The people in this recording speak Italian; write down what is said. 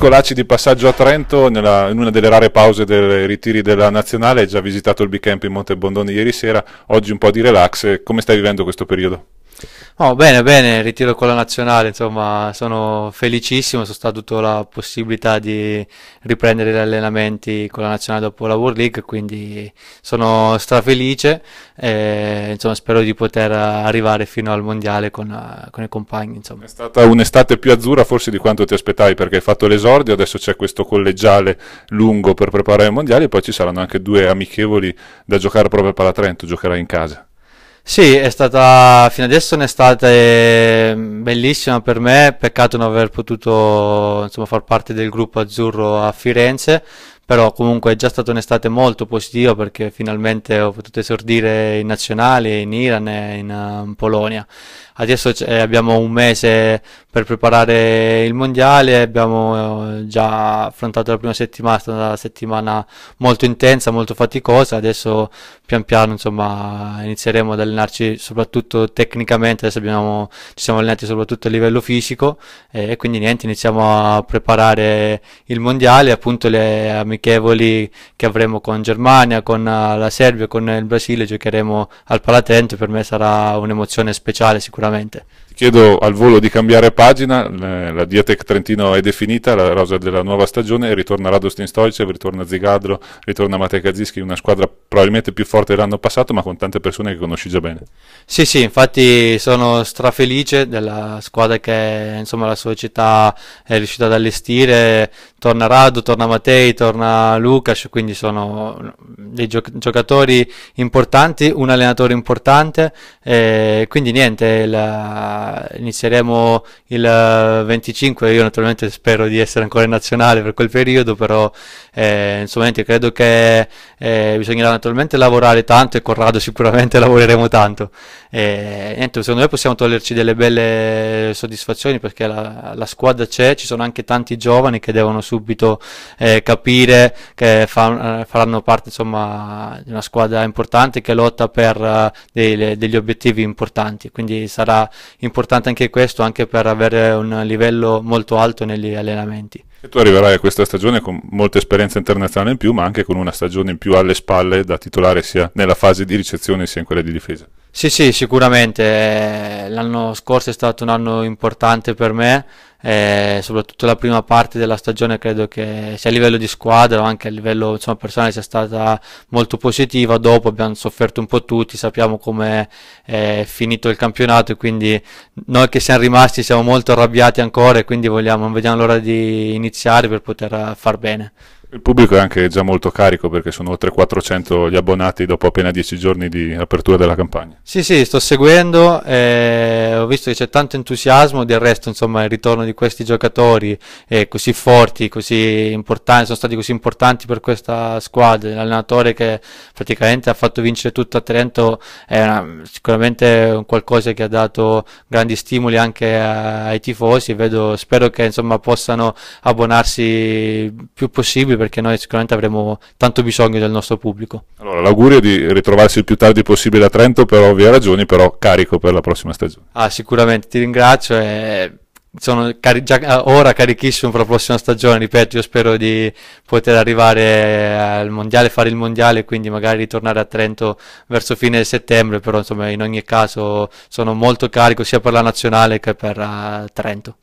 Scolacci di passaggio a Trento, nella, in una delle rare pause dei ritiri della nazionale, hai già visitato il bicamp in Montebondone ieri sera, oggi un po' di relax, come stai vivendo questo periodo? Oh, bene, bene, ritiro con la nazionale, insomma, sono felicissimo, sono stato avuto la possibilità di riprendere gli allenamenti con la nazionale dopo la World League, quindi sono strafelice e eh, insomma, spero di poter arrivare fino al mondiale con, con i compagni. Insomma. È stata un'estate più azzurra forse di quanto ti aspettavi perché hai fatto l'esordio, adesso c'è questo collegiale lungo per preparare i mondiali e poi ci saranno anche due amichevoli da giocare proprio a Palatrento, giocherai in casa. Sì, è stata, fino adesso un'estate mm, bellissima per me, peccato non aver potuto insomma, far parte del gruppo azzurro a Firenze, però comunque è già stata un'estate molto positiva perché finalmente ho potuto esordire in nazionale, in Iran e in, eh, in Polonia. Adesso eh, abbiamo un mese per preparare il mondiale, abbiamo eh, già affrontato la prima settimana, è stata una settimana molto intensa, molto faticosa, adesso pian piano insomma inizieremo ad allenarci soprattutto tecnicamente, adesso abbiamo, ci siamo allenati soprattutto a livello fisico e, e quindi niente, iniziamo a preparare il mondiale, appunto le amiche amichevoli che avremo con Germania, con eh, la Serbia, con il Brasile, giocheremo al Palatente, per me sarà un'emozione speciale sicuramente. chiedo al volo di cambiare pagina, eh, la Diatec Trentino è definita, la rosa della nuova stagione, ritorna Radostin Stoicev, ritorna Zigadro, ritorna Matej Kaziski, una squadra probabilmente più forte dell'anno passato ma con tante persone che conosci già bene. Sì, sì, infatti sono strafelice della squadra che insomma, la società è riuscita ad allestire, torna Radu, torna Matei, torna Lucas, quindi sono mm, dei giocatori importanti, un allenatore importante, eh, quindi niente, la, inizieremo il 25, io naturalmente spero di essere ancora in nazionale per quel periodo, però eh, insomma credo che eh, bisognerà naturalmente lavorare tanto e con Radu sicuramente lavoreremo tanto. niente, secondo me possiamo toglierci delle belle soddisfazioni perché la, la squadra c'è, ci sono anche tanti giovani che devono subito eh, capire che fa, eh, faranno parte insomma, di una squadra importante che lotta per uh, eh, dei, degli obiettivi importanti, quindi sarà importante anche questo anche per avere un livello molto alto negli allenamenti. E tu arriverai a questa stagione con molta esperienza internazionale in più, ma anche con una stagione in più alle spalle da titolare sia nella fase di ricezione sia in quella di difesa. Sì, sì, sicuramente. Eh, l'anno scorso è stato un anno importante per me eh, soprattutto la prima parte della stagione credo che sia a livello di squadra o anche a livello insomma, personale sia stata molto positiva, dopo abbiamo sofferto un po' tutti, sappiamo come è finito il campionato quindi noi che siamo rimasti siamo molto arrabbiati ancora e quindi vogliamo, non vediamo l'ora di iniziare per poter far bene. Il pubblico è anche già molto carico perché sono oltre 400 gli abbonati dopo appena 10 giorni di apertura della campagna. Sì, sì, sto seguendo, eh, ho visto che c'è tanto entusiasmo, del resto insomma il ritorno di questi giocatori eh, così forti, così importanti, sono stati così importanti per questa squadra, l'allenatore che praticamente ha fatto vincere tutto a Trento è una, sicuramente qualcosa che ha dato grandi stimoli anche ai tifosi, Vedo, spero che insomma possano abbonarsi il più possibile perché noi sicuramente avremo tanto bisogno del nostro pubblico. Allora, l'augurio di ritrovarsi il più tardi possibile a Trento per ovvie ragioni, però carico per la prossima stagione. Ah, sicuramente, ti ringrazio e sono cari- già eh, ora carichissimo per la prossima stagione, ripeto, io spero di poter arrivare al mondiale, fare il mondiale, quindi magari ritornare a Trento verso fine settembre, però insomma in ogni caso sono molto carico sia per la nazionale che per uh, Trento.